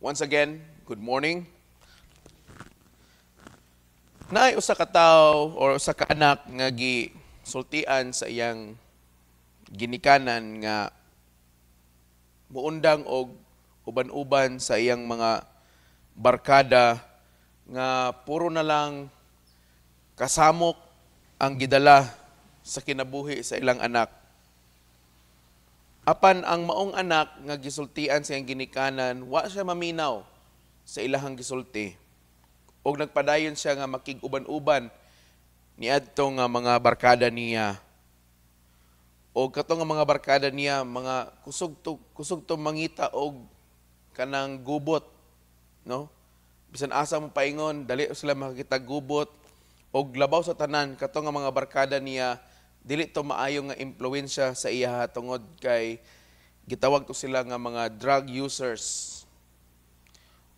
Once again, good morning. Naay usa ka tawo or usa ka anak nga gi sultian sa iyang ginikanan nga muundang og uban-uban sa iyang mga barkada nga puro na lang kasamok ang gidala sa kinabuhi sa ilang anak Apan ang maong anak nga gisultian siyang ginikanan, wa siya maminaw sa ilahang gisulti. Og nagpadayon siya nga makiguban uban uban ni nga mga barkada niya. Og kato nga mga barkada niya, mga kusog to, kusog to mangita og kanang gubot, no? Bisan asa mo paingon, dali sila makakita gubot og labaw sa tanan kato nga mga barkada niya dili to maayong nga impluwensya sa iya tungod kay gitawag to sila nga mga drug users.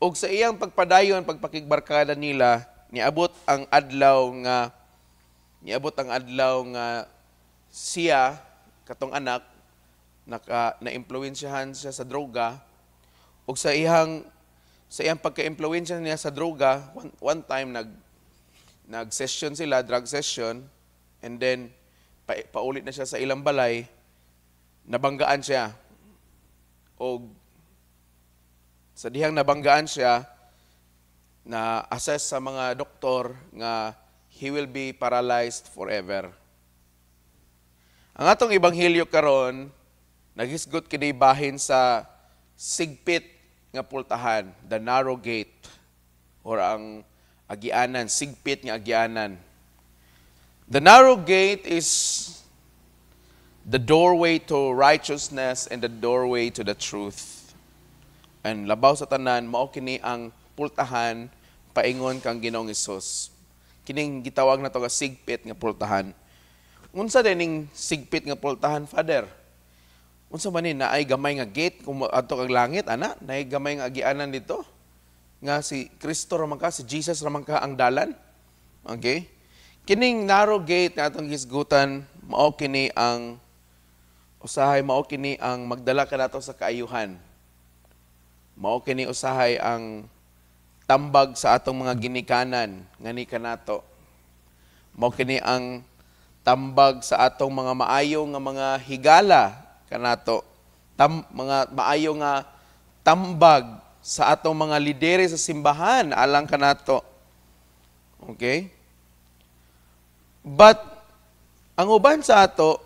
Og sa iyang pagpadayon pagpakigbarkada nila niabot ang adlaw nga niabot ang adlaw nga siya katong anak naka naimpluwensyahan siya sa droga ug sa iyang sa iyang pagkaimpluwensya niya sa droga one, one time nag nag session sila drug session and then pa, paulit na siya sa ilang balay, nabanggaan siya. O sa dihang nabanggaan siya, na assess sa mga doktor nga he will be paralyzed forever. Ang atong ebanghelyo karon naghisgot kini bahin sa sigpit nga pultahan, the narrow gate or ang agianan, sigpit nga agianan. The narrow gate is the doorway to righteousness and the doorway to the truth. And labaw sa tanan, mao kini ang pultahan paingon kang Ginoong Hesus. Kining gitawag na to nga sigpit nga pultahan. Unsa dening sigpit nga pultahan, Father? Unsa man ni naay gamay nga gate kung adto kag langit ana, naay gamay nga agianan dito nga si Kristo ra man ka, si Jesus ra man ka ang dalan. Okay? Kining narrow gate na atong gisgutan, mao kini ang usahay mao kini ang magdala kanato sa kaayuhan. Mao kini usahay ang tambag sa atong mga ginikanan ngani kanato. Mao kini ang tambag sa atong mga maayo nga mga higala kanato. Tam, mga maayo nga tambag sa atong mga lidere sa simbahan alang kanato. Okay? But ang uban sa ato,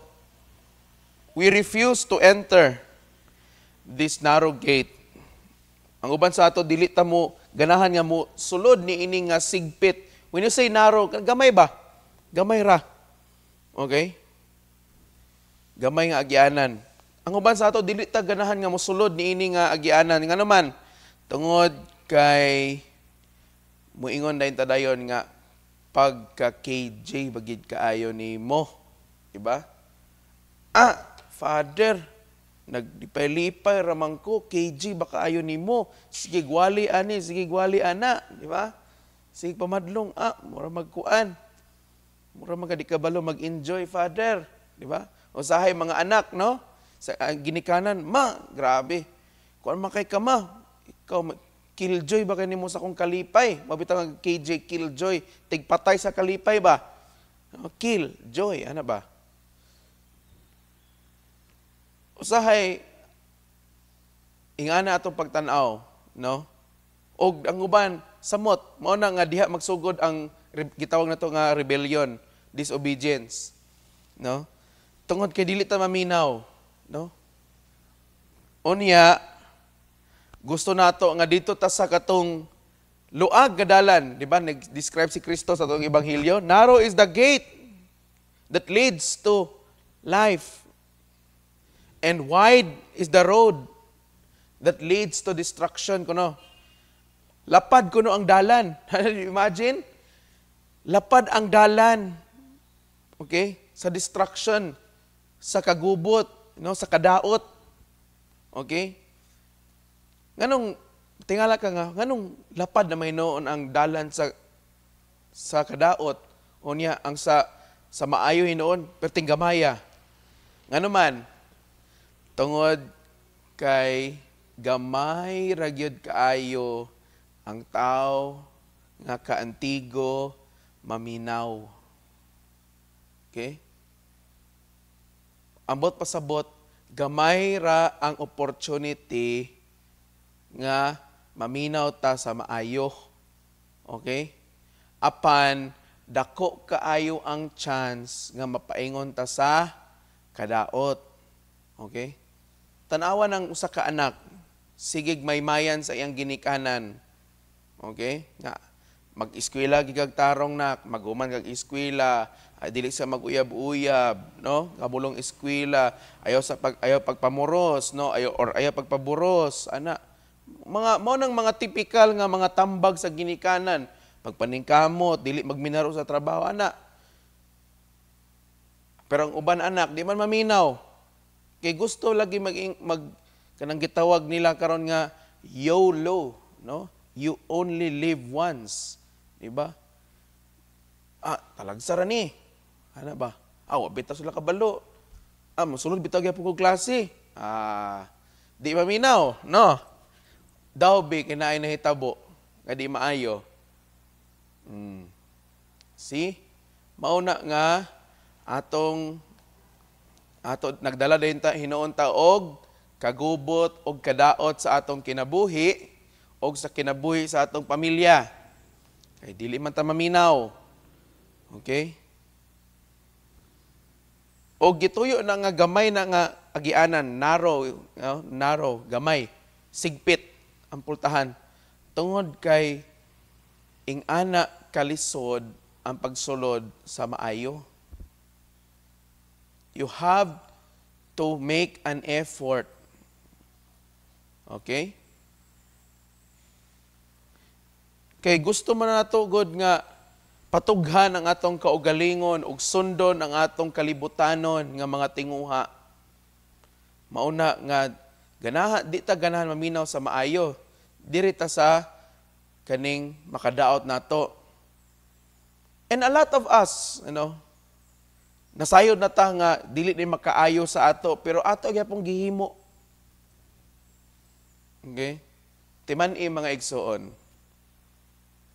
we refuse to enter this narrow gate. Ang uban sa ato, dili ta mo, ganahan nga mo, sulod ni ini nga sigpit. When you say narrow, gamay ba? Gamay ra. Okay? Gamay nga agianan. Ang uban sa ato, dili ta ganahan nga mo, sulod ni ini nga agianan. Nga naman, tungod kay muingon na dayon nga pagka KJ bagid kaayo nimo di ba ah father nagdipay-lipay ramang ko KJ baka ayo nimo sige gwali ani sige gwali ana di ba sige pamadlong ah mura magkuan mura magadikabalo mag-enjoy father di ba usahay mga anak no sa ah, ginikanan ma grabe kuan ano makay ka ma ikaw Killjoy ba kayo mo sa kong kalipay? Mabitang KJ Killjoy. Tigpatay sa kalipay ba? Oh, Killjoy, ano ba? Usahay, ingana atong pagtanaw, no? Og ang uban, samot, mo na nga diha magsugod ang gitawag na to nga rebellion, disobedience, no? Tungod kay dili ta maminaw, no? Unya, gusto nato nga dito ta sa katong luag nga di ba? Nag-describe si Kristo sa atong ebanghelyo, narrow is the gate that leads to life. And wide is the road that leads to destruction kuno. Lapad kuno ang dalan. Imagine, lapad ang dalan. Okay? Sa destruction, sa kagubot, you no, know, sa kadaot. Okay? nganong tingala ka nga nganong lapad na may noon ang dalan sa sa kadaot o niya ang sa sa maayo hinoon perting gamaya ngano man tungod kay gamay ragyod kaayo ang tao nga kaantigo maminaw okay ambot pasabot gamay ra ang opportunity nga maminaw ta sa maayo. Okay? Apan, dako kaayo ang chance nga mapaingon ta sa kadaot. Okay? Tanawa ng usa ka anak, sigig maymayan sa iyang ginikanan. Okay? Nga, mag-eskwela gigag nak, maguman kag eskwela, dili sa maguyab-uyab, no? Kabulong eskwela, ayaw sa pag ayaw pagpamuros, no? Ayaw or ayaw pagpaburos, ana mga mao nang mga tipikal nga mga tambag sa ginikanan pagpaningkamot dili magminaro sa trabaho ana pero ang uban anak di man maminaw kay gusto lagi mag, mag kanang gitawag nila karon nga YOLO no you only live once di ba ah talagsara ni ana ba aw ah, bitaw sila kabalo ah mosulod bitaw gyapon ko klase ah di maminaw no Dawbi, kinain na hitabo, nga di maayo. Mm. See? Mauna nga, atong, ato, nagdala din ta, hinoon ta, og, kagubot, og kadaot sa atong kinabuhi, og sa kinabuhi sa atong pamilya. Kay dili man ta maminaw. Okay? o gituyo na nga gamay na nga agianan, narrow, narrow, gamay, sigpit ang pultahan tungod kay ing ana kalisod ang pagsulod sa maayo. You have to make an effort. Okay? Kay gusto man nato god nga patughan ang atong kaugalingon ug sundon ang atong kalibutanon nga mga tinguha. Mauna nga Ganahan, di ta ganahan maminaw sa maayo. Diri ta sa kaning makadaot nato. And a lot of us, you know, nasayod na ta nga dili ni makaayo sa ato, pero ato gyapon gihimo. Okay? Timan-i mga igsoon.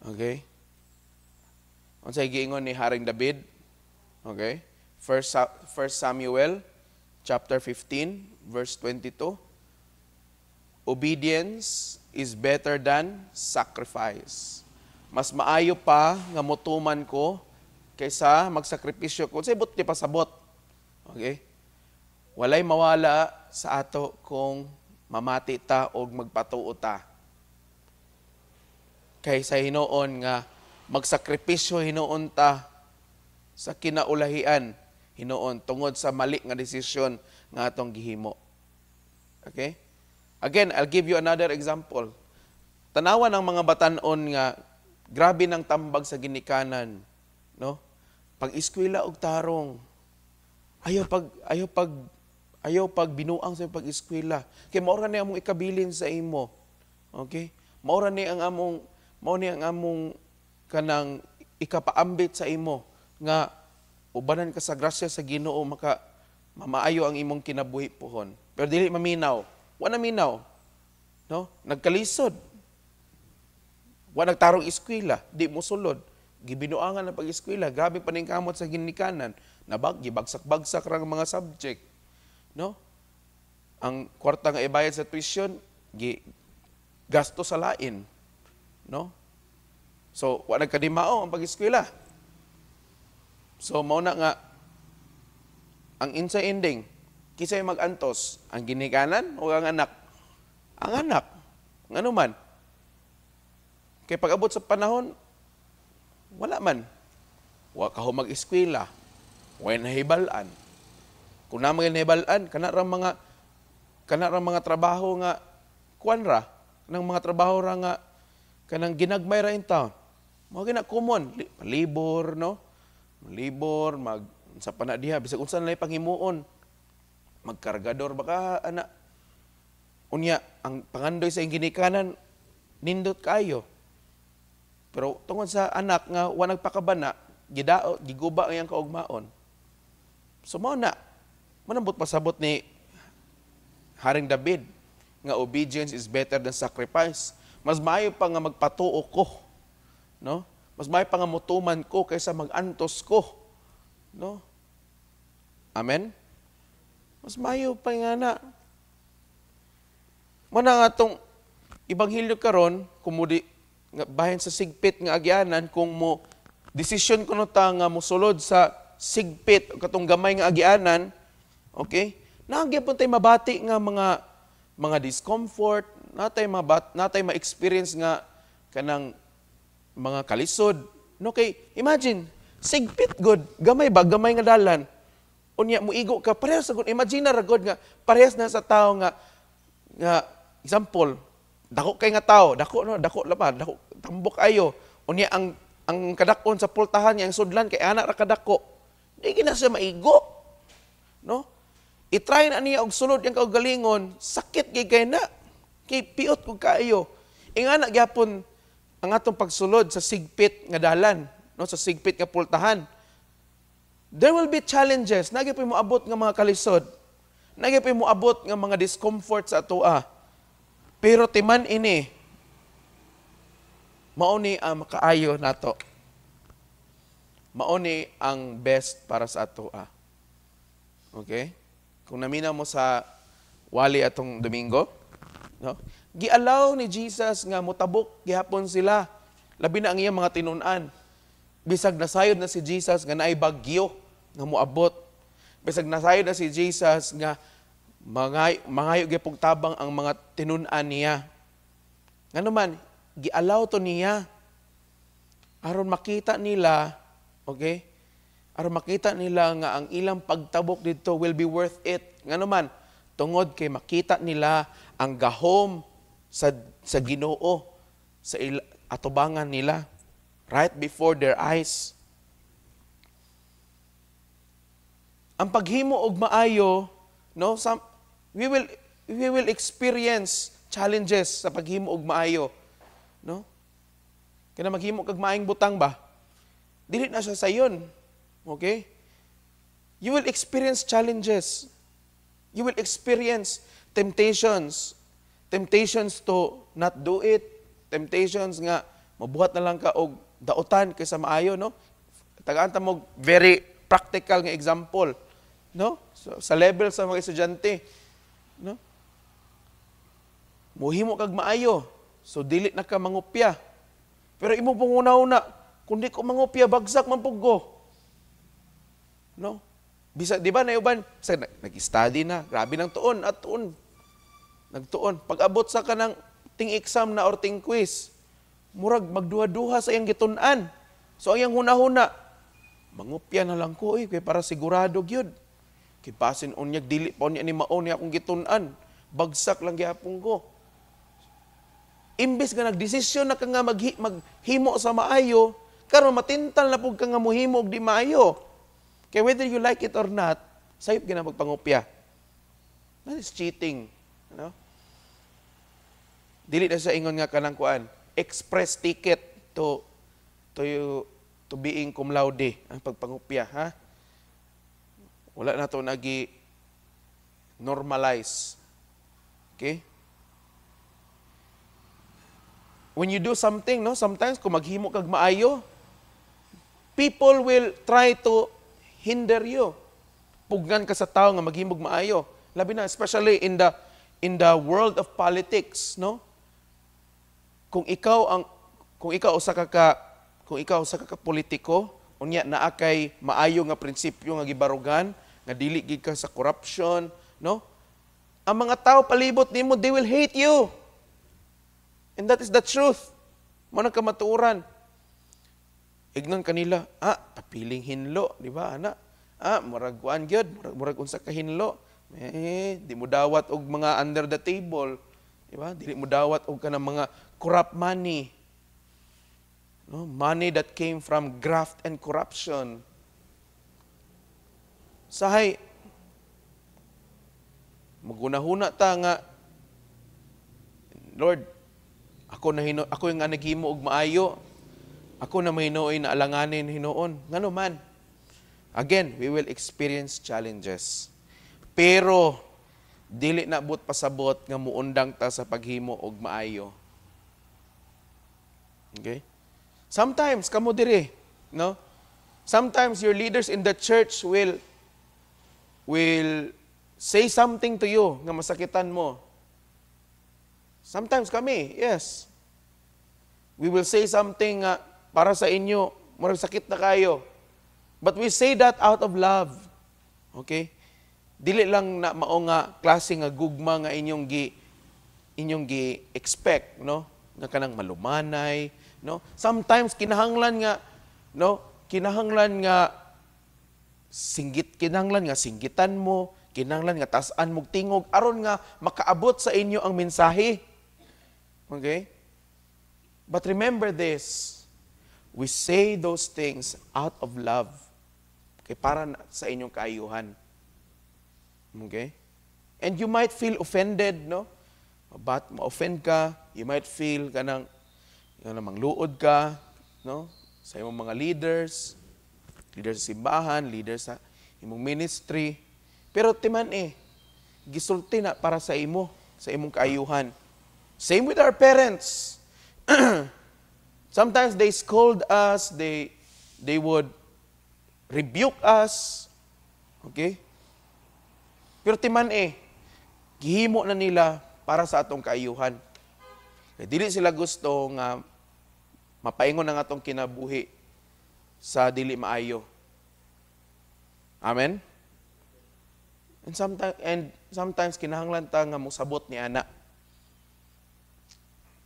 Okay? Unsay giingon ni Haring David? Okay? First, first Samuel chapter 15 verse 22. Obedience is better than sacrifice. Mas maayo pa nga motuman ko kaysa magsakripisyo ko. Say, but pa sabot. Okay? Walay mawala sa ato kung mamati ta o magpatuo ta. Kaysa hinoon nga magsakripisyo hinoon ta sa kinaulahian hinoon tungod sa mali nga desisyon nga atong gihimo. Okay? Again, I'll give you another example. Tanawan ang mga batanon nga grabe ng tambag sa ginikanan, no? Pag eskwela og tarong. ayaw pag ayaw pag ayaw pag binuang sa pag eskwela. Kay mao ni among ikabilin sa imo. Okay? Mao ni ang among mao ang among kanang ikapaambit sa imo nga ubanan ka sa grasya sa Ginoo maka mamaayo ang imong kinabuhi pohon. Pero dili maminaw Wa naminaw. No? Nagkalisod. Wa nagtarong eskwela, di mo sulod. Gibinuangan ang pag-eskwela, grabe paningkamot sa ginikanan, nabag gibagsak-bagsak ra mga subject. No? Ang kwarta nga ibayad sa tuition, gi gasto sa lain. No? So, wa nagkadimao ang pag-eskwela. So, mao na nga ang insa ending Kisay magantos, ang ginikanan o ang anak? Ang anak. Ang ano man. Kay pag-abot sa panahon, wala man. Wa ka mag-eskwela. Wa nahibalan. Kung naman nahibalan, kana ra mga kana ra mga trabaho nga kuan ra ng mga trabaho ra nga kanang ginagmay ra in town. Mao gina common, libor no? Libor mag sa panadiha bisag unsa na panghimuon magkargador baka ana unya ang pangandoy sa ginikanan nindot kayo pero tungod sa anak nga wa nagpakabana gidao giguba ang iyang kaugmaon so mao na manambot pasabot ni Haring David nga obedience is better than sacrifice mas maayo pa nga magpatuo ko no mas maayo pa nga mutuman ko kaysa magantos ko no amen mas mayo pa nga na. Mana nga itong ibanghilyo karon kumudi nga bahin sa sigpit nga agianan kung mo decision kuno ta nga mosulod sa sigpit o katong gamay nga agianan okay nagyapon tay mabati nga mga mga discomfort natay mabat natay ma-experience nga kanang mga kalisod no kay imagine sigpit god gamay ba gamay nga dalan unya muigo ka parehas sa imagine ra god nga parehas na sa tao nga nga example dako kay nga tao dako no dako laba dako tambok ayo unya ang ang kadakon sa pultahan niya ang sudlan kay anak ra kadako di gina siya maigo no i-try na niya og sulod yang kaugalingon sakit kay kay na kay piot ko kaayo ingana gyapon ang atong pagsulod sa sigpit nga dalan no sa sigpit nga pultahan There will be challenges. Nagyapay mo abot ng mga kalisod. Nagyapay mo abot ng mga discomfort sa atoa. Pero timan ini, mauni ang makaayo nato. Mauni ang best para sa atoa. Okay? Kung namina mo sa wali atong Domingo, no? Giallow ni Jesus nga mutabok gihapon sila labi na ang iyang mga tinunan. Bisag nasayod na si Jesus nga naay bagyo nga moabot. Bisag nasayod na si Jesus nga mangayo, mangayo gipugtabang ang mga tinunan niya. Nga naman, giallow to niya. Aron makita nila, okay? Aron makita nila nga ang ilang pagtabok dito will be worth it. Nga naman, tungod kay makita nila ang gahom sa, sa ginoo, sa atubangan nila, right before their eyes. ang paghimo og maayo, no, some, we will we will experience challenges sa paghimo og maayo, no? Kaya maghimo kag maayong butang ba? Dili na siya sayon. Okay? You will experience challenges. You will experience temptations. Temptations to not do it. Temptations nga mabuhat na lang ka og daotan kaysa maayo, no? Tagaan ta mo very practical nga example No? So, sa level sa mga estudyante. No? Muhimo kag maayo. So, dili na ka mangupya. Pero imo pong una-una, kundi ko mangupya, bagsak man puggo. No? Bisa, di ba na sa nag-study na, grabe ng tuon at tuon. Nagtuon. Pag-abot sa kanang ting exam na or ting quiz, murag magduha-duha sa iyang gitunan. So ang iyang huna-huna, mangupya na lang ko eh, kaya para sigurado gyud. Kipasin unyag dili pa niya ni maon niya akong gitun-an. Bagsak lang gyapon ko. Imbes nga nagdesisyon na ka nga maghi, maghimo sa maayo, karon matintal na pug ka nga mohimo og di maayo. Kay whether you like it or not, sayop gyud magpangopya. That is cheating, you know? Dili na sa ingon nga kanang kuan, express ticket to to you, to being cum laude ang pagpangupya ha? Wala na to nagi normalize. Okay? When you do something, no, sometimes kung maghimo kag maayo, people will try to hinder you. Pugnan ka sa tao nga maghimog maayo. Labi na especially in the in the world of politics, no? Kung ikaw ang kung ikaw usa ka, ka kung ikaw usa ka, ka politiko, unya naa kay maayo nga prinsipyo nga gibarugan, nga dili gid ka sa corruption, no? Ang mga tao palibot nimo, they will hate you. And that is the truth. Mo nang kamatuoran. Ignan kanila, ah, papiling hinlo, di ba ana? Ah, murag kuan gyud, murag murag unsa ka hinlo? Eh, di mo dawat og mga under the table, di ba? Dili mo dawat og kanang mga corrupt money. No, money that came from graft and corruption sahay maguna-huna ta nga Lord ako na hino, ako nga anagimo og maayo ako na mahinoy na alanganin hinoon ngano man again we will experience challenges pero dili na but pasabot nga muundang ta sa paghimo og maayo okay sometimes kamo dire no sometimes your leaders in the church will will say something to you na masakitan mo. Sometimes kami, yes. We will say something uh, para sa inyo, murag sakit na kayo. But we say that out of love. Okay? Dili lang na mao nga klase nga gugma nga inyong gi inyong gi expect, no? Nga kanang malumanay, no? Sometimes kinahanglan nga no, kinahanglan nga singgit kinanglan nga singgitan mo, kinanglan nga tasan mo tingog aron nga makaabot sa inyo ang mensahe. Okay? But remember this, we say those things out of love. Okay, para sa inyong kaayuhan. Okay? And you might feel offended, no? But ma-offend ka, you might feel ka ng, yun ano, namang luod ka, no? Sa iyong mga leaders, leader sa simbahan, leader sa imong ministry. Pero timan eh, gisulti na para sa imo, sa imong kaayuhan. Same with our parents. Sometimes they scold us, they they would rebuke us. Okay? Pero timan eh, gihimo na nila para sa atong kaayuhan. Eh, dili sila gusto nga mapaingon ang atong kinabuhi sa dili maayo. Amen? And sometimes, and sometimes kinahanglan ta nga musabot ni ana.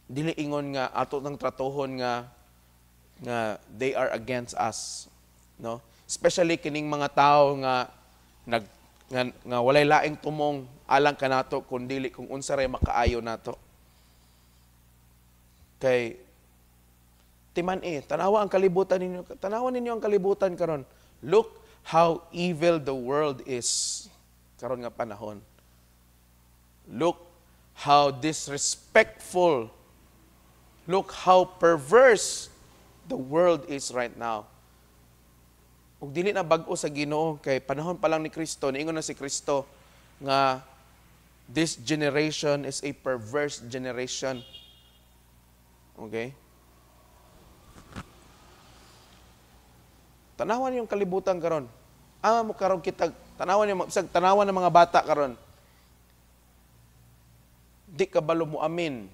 Dili ingon nga ato nang tratohon nga nga they are against us, no? Especially kining mga tao nga nag nga, nga walay laing tumong alang kanato kun dili kung unsa ray makaayo nato. Kay timan eh. Tanawa ang kalibutan ninyo. Tanawa ninyo ang kalibutan karon. Look how evil the world is karon nga panahon. Look how disrespectful. Look how perverse the world is right now. Ug dili na bag-o sa Ginoo kay panahon pa lang ni Kristo, niingon na si Kristo nga this generation is a perverse generation. Okay? Tanawan yung kalibutan karon. Ama ah, mo karon kita tanawan yung bisag tanawan ng mga bata karon. Di ka balo mo amin.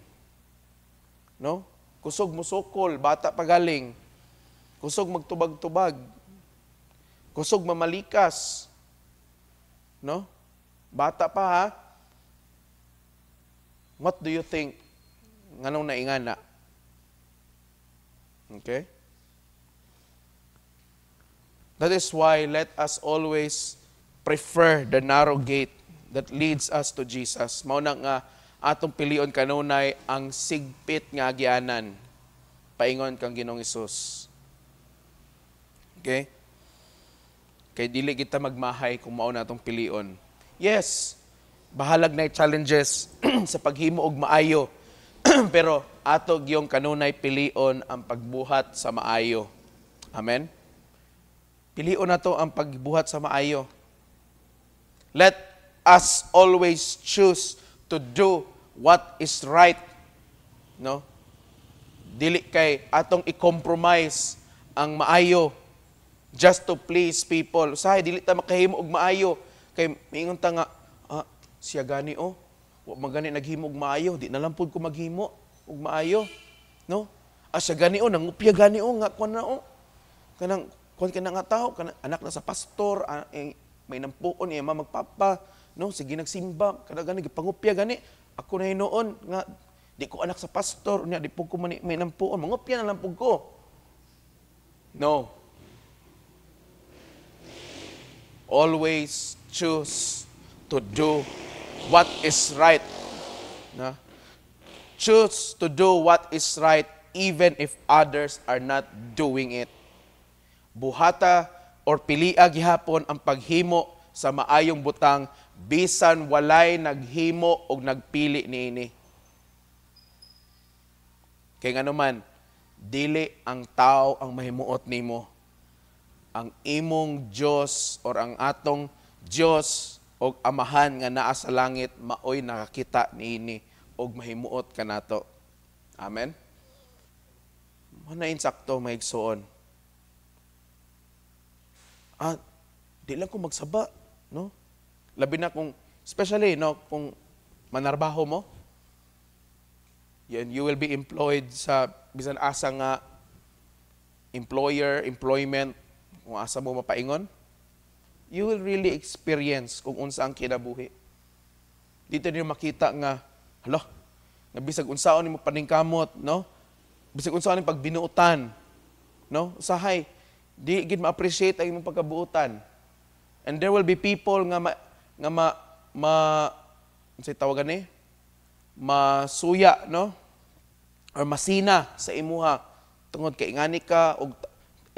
No? Kusog mo sokol, bata pagaling. Kusog magtubag-tubag. Kusog mamalikas. No? Bata pa ha? What do you think? Nganong naingana? Okay? That is why let us always prefer the narrow gate that leads us to Jesus. Mauna nga atong pilion kanunay ang sigpit nga agianan. Paingon kang Ginoong Hesus. Okay? Kay dili kita magmahay kung mauna na atong pilion. Yes, bahalag na challenges sa paghimo og maayo. Pero ato giyong kanunay pilion ang pagbuhat sa maayo. Amen. Pilion na to ang pagbuhat sa maayo. Let us always choose to do what is right. No? Dili kay atong i-compromise ang maayo just to please people. Usahay dili ta makahimo og maayo kay miingon ta nga ah, siya gani oh. Wa man naghimo og maayo, di na lang pud ko maghimo og maayo. No? Ah, siya gani oh, nangupya gani oh nga kuno oh. Kanang kung kana nga tao, kana, anak na sa pastor, an, ah, eh, may nampuon, eh, ma magpapa, no? sige nagsimba, kada gani, pangupya gani. Ako na noon, nga, di ko anak sa pastor, niya, di po ko mani, may nampuon, mangupya na lang ko. No. Always choose to do what is right. Na? Choose to do what is right even if others are not doing it buhata or pilia gihapon ang paghimo sa maayong butang bisan walay naghimo og nagpili niini. Kay ngano man dili ang tao ang mahimuot nimo. Ang imong Dios or ang atong Dios og amahan nga naa sa langit maoy nakakita niini og mahimuot kanato. Amen. Manain sakto maigsuon ah, di lang ko magsaba, no? Labi na kung, especially, no, kung manarbaho mo, yan, you will be employed sa, bisan asa nga, employer, employment, kung asa mo mapaingon, you will really experience kung unsa ang kinabuhi. Dito niyo makita nga, hala, nga bisag unsaon nimo paningkamot, no? Bisag unsaon ni pagbinuotan, no? Usahay Di gid ma-appreciate ang imong pagkabuutan. And there will be people nga ma, nga ma, ma say tawagan ni eh? masuya no or masina sa imuha tungod kay ingani ka og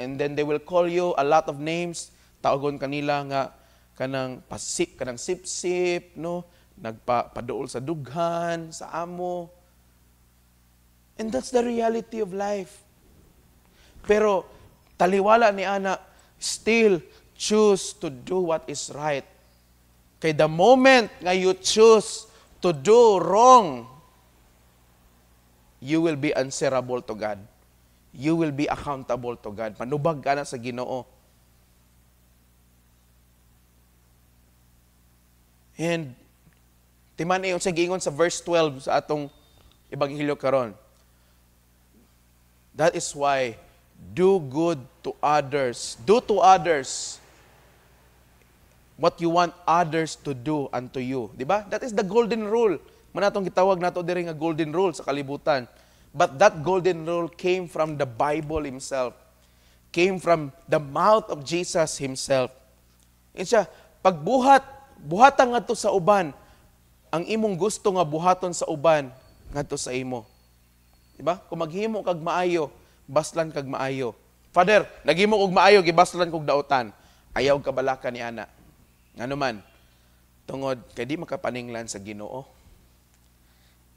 and then they will call you a lot of names tawagon kanila nga kanang pasip kanang sip-sip no nagpaduol sa dughan sa amo and that's the reality of life pero taliwala ni ana, still choose to do what is right. Kay the moment nga you choose to do wrong, you will be answerable to God. You will be accountable to God. Manubag ka na sa ginoo. And, timan iyon sa giingon sa verse 12 sa atong Ibanghilyo karon. That is why do good to others. Do to others what you want others to do unto you. Di ba? That is the golden rule. Manatong gitawag nato diri nga golden rule sa kalibutan. But that golden rule came from the Bible himself. Came from the mouth of Jesus himself. Yan siya, pagbuhat, buhatan nga sa uban, ang imong gusto nga buhaton sa uban, nga sa imo. Di ba? Kung maghimo kag maayo, baslan kag maayo. Father, naghimo og maayo gibaslan kog daotan. Ayaw kabalaka ni ana. Ngano man tungod kay di makapaninglan sa Ginoo.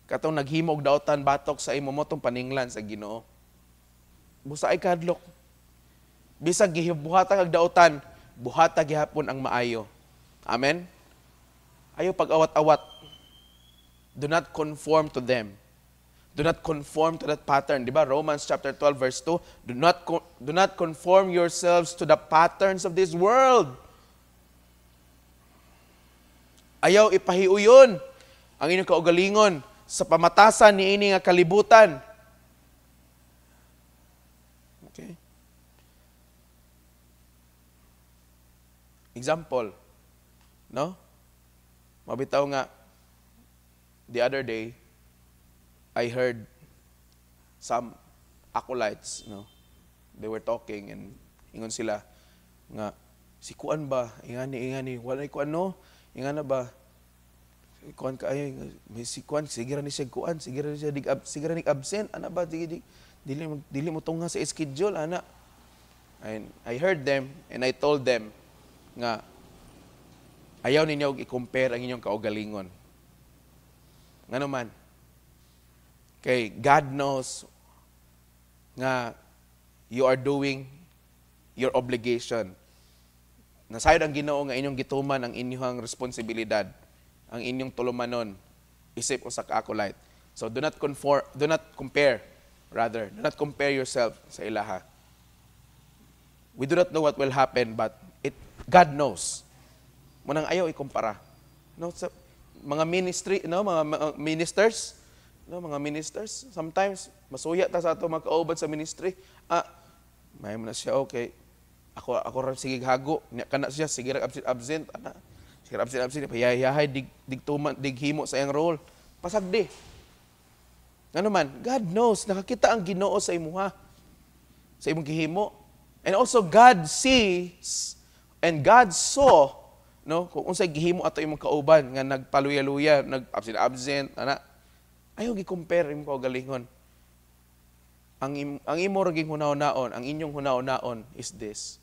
Katong naghimo og daotan batok sa imo motong paninglan sa Ginoo. Busa ay kadlok. Bisag gibuhata kag daotan, buhata gihapon ang maayo. Amen. Ayaw pag-awat-awat. Do not conform to them do not conform to that pattern. Diba? Romans chapter 12 verse 2, do not, do not conform yourselves to the patterns of this world. Ayaw ipahiuyon ang inyong kaugalingon sa pamatasan ni ini nga kalibutan. Okay? Example, no? Mabitaw nga, the other day, I heard some acolytes, you know, they were talking and ingon sila nga si kuan ba ingani ingani wala ni kuan no ingana ba si kuan kaayo si kuan sige ra ni siya kuan sige ra ni siya dig sige ra ni absent ana ba dili dili dili mo tungha sa schedule ana and I heard them and I told them nga ayaw ninyo i-compare ang inyong kaugalingon ngano man Kay God knows nga you are doing your obligation. Nasayod ang Ginoo nga inyong gituman ang inyong responsibilidad, ang inyong tulumanon, isip usa ka acolyte. So do not conform, do not compare rather, do not compare yourself sa ilaha. We do not know what will happen but it God knows. Munang ayaw ikumpara. No, sa, mga ministry, no, mga, mga ministers, no, mga ministers, sometimes, masuya ta sa ato mga kauban sa ministry. Ah, may mo na siya, okay. Ako, ako rin sige hago. Kana siya, sige rin absent, absent. Ana. Sige absent, absent. Payayahay, dig, dig, tuman, dig himo sa iyang role. Pasagdi. Ano man, God knows, nakakita ang ginoo sa imuha. Sa imong gihimo. And also, God sees and God saw no kung unsay gihimo ato imong kauban nga nagpaluya-luya, nag absent absent ana Ayaw gi-compare imo kaugalingon. Ang im, ang imo raging hunaw-naon, ang inyong hunaw-naon is this.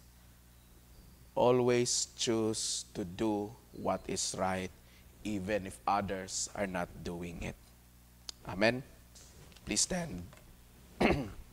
Always choose to do what is right even if others are not doing it. Amen. Please stand.